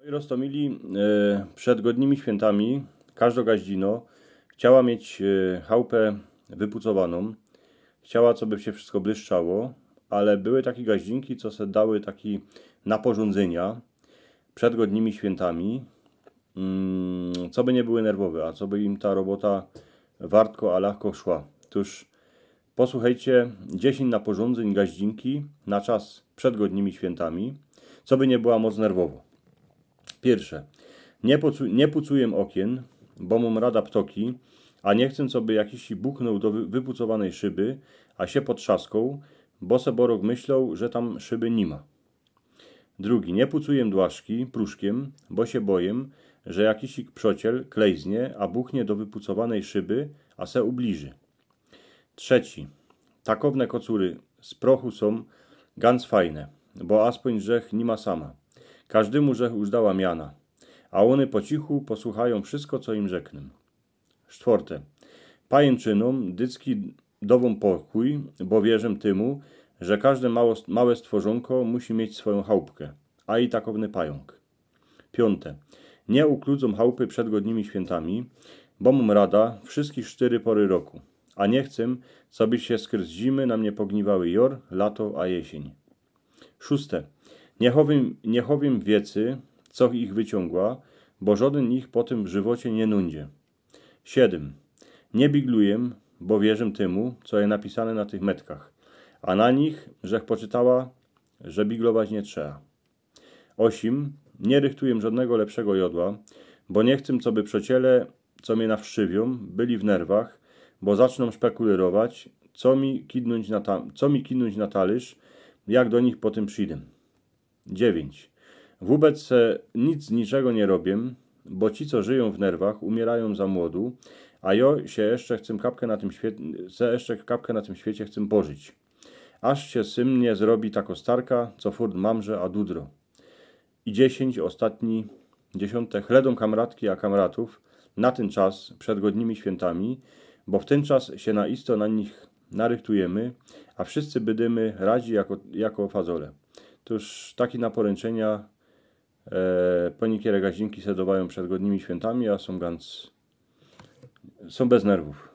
No i Rostomili e, przed godnymi świętami gaździno chciała mieć e, chałupę wypucowaną, chciała, co by się wszystko błyszczało, ale były takie gaździnki, co se dały taki na porządzenia przed godnymi świętami, mm, co by nie były nerwowe, a co by im ta robota wartko, a lachko szła. Tuż posłuchajcie 10 na porządzeń gaździnki na czas przed godnymi świętami, co by nie była moc nerwowo. Pierwsze, nie, pocu- nie pucuję okien, bo mam rada ptoki, a nie chcę, co by jakiś buchnął do wypucowanej szyby, a się potrzaskął, bo se borok myślał, że tam szyby nie ma. Drugi, nie pucuję dłaszki pruszkiem, bo się boję, że jakiś przociel klejznie, a buchnie do wypucowanej szyby, a se ubliży. Trzeci, takowne kocury z prochu są ganz fajne, bo aspoń rzech nie ma sama. Każdemu rzech dała miana, a one po cichu posłuchają wszystko, co im rzeknę. Czwarte. Pajęczynom dycki dową pokój, bo wierzę tymu, że każde mało, małe stworzonko musi mieć swoją chałupkę, a i takowny pająk. Piąte. Nie ukludzą chałupy przed świętami, bo mum rada wszystkich cztery pory roku, a nie chcę, co by się skryz zimy na mnie pogniwały jor, lato, a jesień. Szóste. Niechowym, niechowym wiecy, co ich wyciągła, bo żaden ich po tym żywocie nie nundzie. 7. Nie bigluję, bo wierzę temu, co jest napisane na tych metkach, a na nich, żech poczytała, że biglować nie trzeba. 8. Nie rychtuję żadnego lepszego jodła, bo nie chcę, co by przeciele, co mnie nawszczywią, byli w nerwach, bo zaczną szpekulować, co mi kidnąć na, ta, co mi kidnąć na talerz, jak do nich po tym przyjdę. 9. Wobec nic z niczego nie robię, bo ci, co żyją w nerwach, umierają za młodu, a ja się jeszcze chcę kapkę na tym świecie, jeszcze kapkę na tym świecie chcę pożyć. Aż się syn nie zrobi tako starka, co furt mamże, a dudro. I dziesięć, ostatni, dziesiąte, chledą kamratki, a kamratów, na ten czas, przed godnymi świętami, bo w ten czas się na isto na nich narychtujemy, a wszyscy bydymy radzi jako, jako fazole to już taki na poręczenia e, ponikiere sedowają przed godnymi świętami, a są gans są bez nerwów.